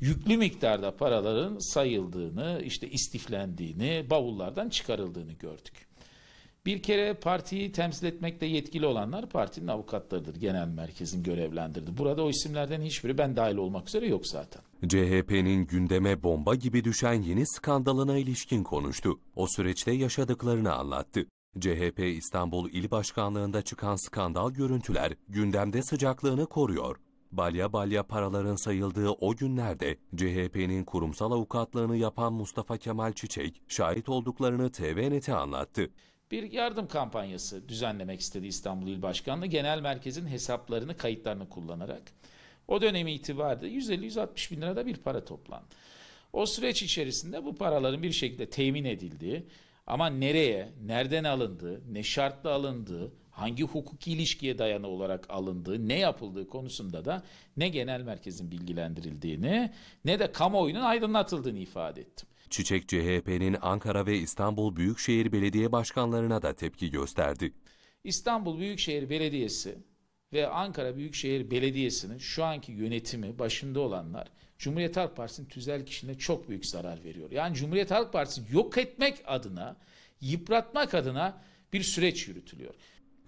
yüklü miktarda paraların sayıldığını, işte istiflendiğini, bavullardan çıkarıldığını gördük. Bir kere partiyi temsil etmekte yetkili olanlar partinin avukatlarıdır. Genel merkezin görevlendirdi. Burada o isimlerden hiçbiri ben dahil olmak üzere yok zaten. CHP'nin gündeme bomba gibi düşen yeni skandalına ilişkin konuştu. O süreçte yaşadıklarını anlattı. CHP İstanbul İl Başkanlığı'nda çıkan skandal görüntüler gündemde sıcaklığını koruyor balya balya paraların sayıldığı o günlerde CHP'nin kurumsal avukatlığını yapan Mustafa Kemal Çiçek şahit olduklarını TVNET'e anlattı. Bir yardım kampanyası düzenlemek istedi İstanbul İl Başkanlığı genel merkezin hesaplarını kayıtlarını kullanarak. O dönemi itibariyle 150-160 bin lirada bir para toplandı. O süreç içerisinde bu paraların bir şekilde temin edildiği ama nereye, nereden alındığı, ne şartla alındığı, hangi hukuki ilişkiye dayanı olarak alındığı, ne yapıldığı konusunda da ne genel merkezin bilgilendirildiğini ne de kamuoyunun aydınlatıldığını ifade ettim. Çiçek CHP'nin Ankara ve İstanbul Büyükşehir Belediye Başkanlarına da tepki gösterdi. İstanbul Büyükşehir Belediyesi ve Ankara Büyükşehir Belediyesi'nin şu anki yönetimi başında olanlar Cumhuriyet Halk Partisi'nin tüzel kişine çok büyük zarar veriyor. Yani Cumhuriyet Halk Partisi yok etmek adına, yıpratmak adına bir süreç yürütülüyor.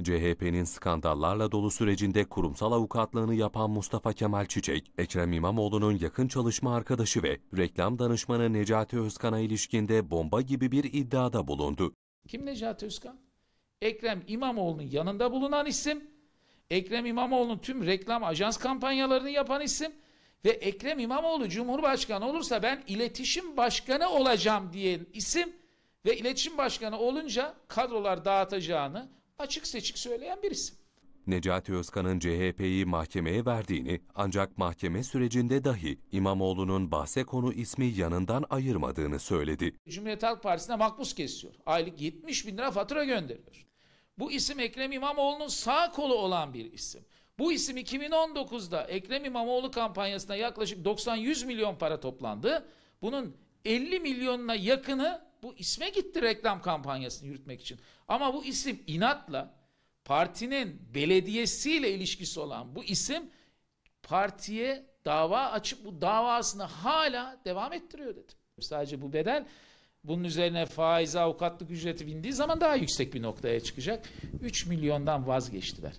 CHP'nin skandallarla dolu sürecinde kurumsal avukatlığını yapan Mustafa Kemal Çiçek, Ekrem İmamoğlu'nun yakın çalışma arkadaşı ve reklam danışmanı Necati Özkan'a ilişkinde bomba gibi bir iddiada bulundu. Kim Necati Özkan? Ekrem İmamoğlu'nun yanında bulunan isim, Ekrem İmamoğlu'nun tüm reklam ajans kampanyalarını yapan isim ve Ekrem İmamoğlu Cumhurbaşkanı olursa ben iletişim başkanı olacağım diyen isim ve iletişim başkanı olunca kadrolar dağıtacağını, açık seçik söyleyen bir isim. Necati Özkan'ın CHP'yi mahkemeye verdiğini ancak mahkeme sürecinde dahi İmamoğlu'nun bahse konu ismi yanından ayırmadığını söyledi. Cumhuriyet Halk Partisi'ne makbuz kesiyor. Aylık 70 bin lira fatura gönderiyor. Bu isim Ekrem İmamoğlu'nun sağ kolu olan bir isim. Bu isim 2019'da Ekrem İmamoğlu kampanyasına yaklaşık 90-100 milyon para toplandı. Bunun 50 milyonuna yakını bu isme gitti reklam kampanyasını yürütmek için. Ama bu isim inatla partinin belediyesiyle ilişkisi olan bu isim partiye dava açıp bu davasını hala devam ettiriyor dedim. Sadece bu bedel bunun üzerine faiz avukatlık ücreti bindiği zaman daha yüksek bir noktaya çıkacak. 3 milyondan vazgeçtiler.